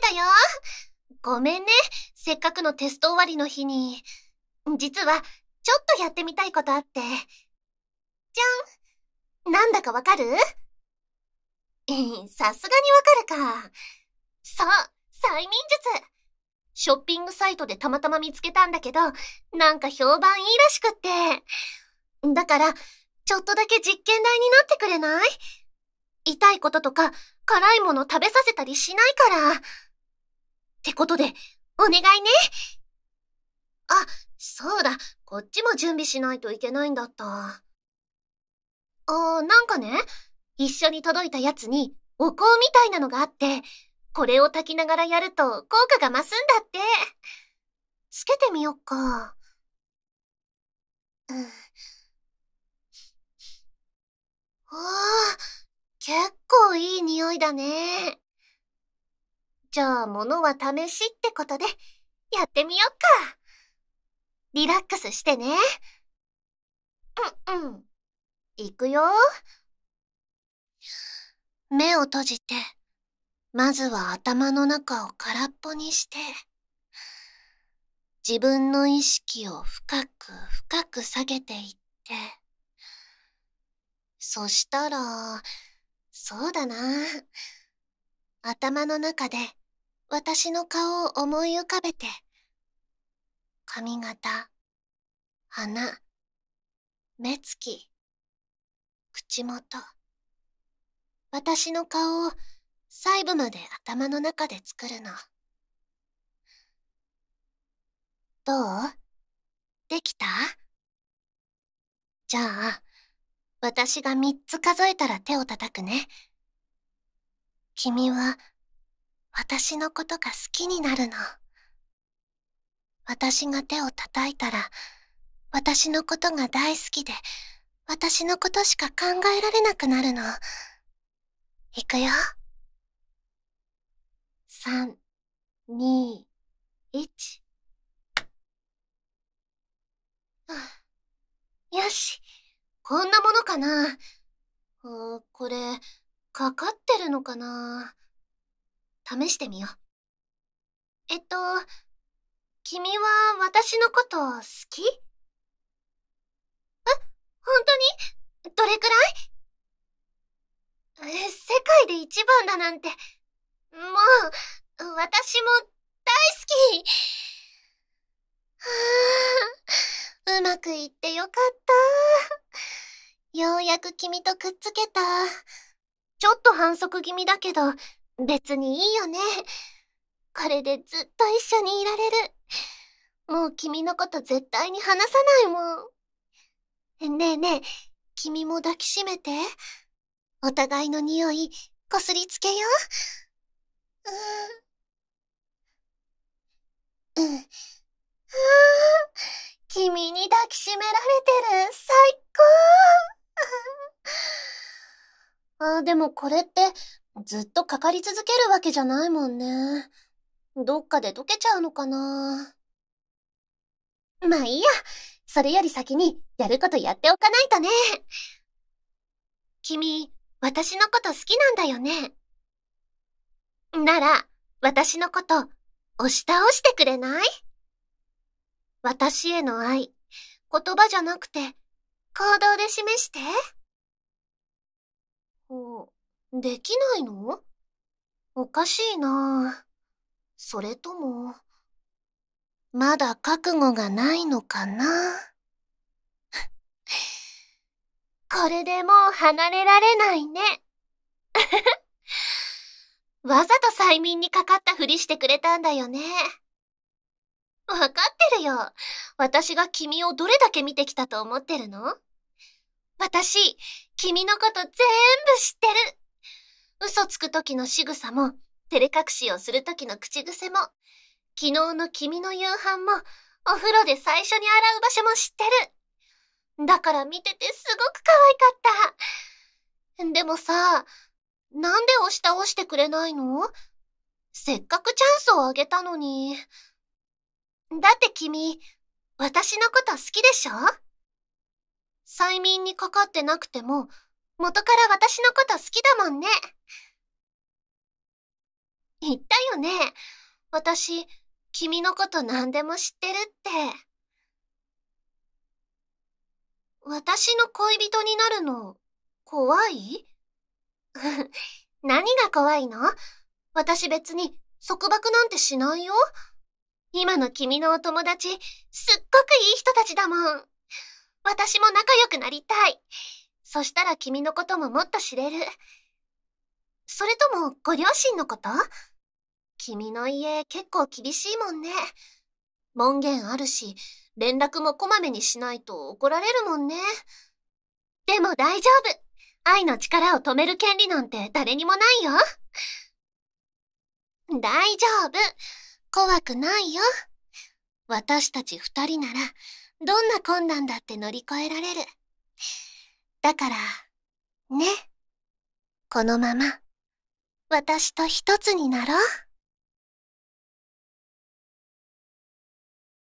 たよ。ごめんね、せっかくのテスト終わりの日に。実は、ちょっとやってみたいことあって。じゃんなんだかわかるさすがにわかるか。そう、催眠術ショッピングサイトでたまたま見つけたんだけど、なんか評判いいらしくって。だから、ちょっとだけ実験台になってくれない痛いこととか、辛いもの食べさせたりしないから。ってことで、お願いね。あ、そうだ、こっちも準備しないといけないんだった。あー、なんかね、一緒に届いたやつにお香みたいなのがあって、これを炊きながらやると効果が増すんだって。つけてみよっか。うん。わあ、結構いい匂いだね。じゃあ、物は試しってことで、やってみよっか。リラックスしてね。うんうん。いくよ。目を閉じて、まずは頭の中を空っぽにして、自分の意識を深く深く下げていって、そしたら、そうだな。頭の中で私の顔を思い浮かべて髪型鼻目つき口元私の顔を細部まで頭の中で作るのどうできたじゃあ私が3つ数えたら手を叩くね君は私のことが好きになるの私が手を叩いたら私のことが大好きで私のことしか考えられなくなるの行くよ321よしこんなものかなこれかかってるのかな試してみよう。えっと、君は私のこと好きえ本当にどれくらい世界で一番だなんて、もう、私も大好きはうまくいってよかった。ようやく君とくっつけた。ちょっと反則気味だけど、別にいいよね。これでずっと一緒にいられる。もう君のこと絶対に話さないもん。ねえねえ、君も抱きしめて。お互いの匂い、こすりつけよう。うん。うん。君に抱きしめられてる。最高。あ、でもこれって、ずっとかかり続けるわけじゃないもんね。どっかで溶けちゃうのかな。まあいいや。それより先にやることやっておかないとね。君、私のこと好きなんだよね。なら、私のこと、押し倒してくれない私への愛、言葉じゃなくて、行動で示して。ほう。できないのおかしいなそれとも、まだ覚悟がないのかな これでもう離れられないね。わざと催眠にかかったふりしてくれたんだよね。わかってるよ。私が君をどれだけ見てきたと思ってるの私、君のこと全部知ってる。嘘つく時の仕草も、照れ隠しをする時の口癖も、昨日の君の夕飯も、お風呂で最初に洗う場所も知ってる。だから見ててすごく可愛かった。でもさ、なんで押し倒してくれないのせっかくチャンスをあげたのに。だって君、私のこと好きでしょ催眠にかかってなくても、元から私のこと好きだもんね。言ったよね。私、君のこと何でも知ってるって。私の恋人になるの、怖い 何が怖いの私別に束縛なんてしないよ。今の君のお友達、すっごくいい人たちだもん。私も仲良くなりたい。そしたら君のことももっと知れる。それとも、ご両親のこと君の家結構厳しいもんね。門限あるし、連絡もこまめにしないと怒られるもんね。でも大丈夫。愛の力を止める権利なんて誰にもないよ。大丈夫。怖くないよ。私たち二人なら、どんな困難だって乗り越えられる。だから、ね。このまま、私と一つになろう。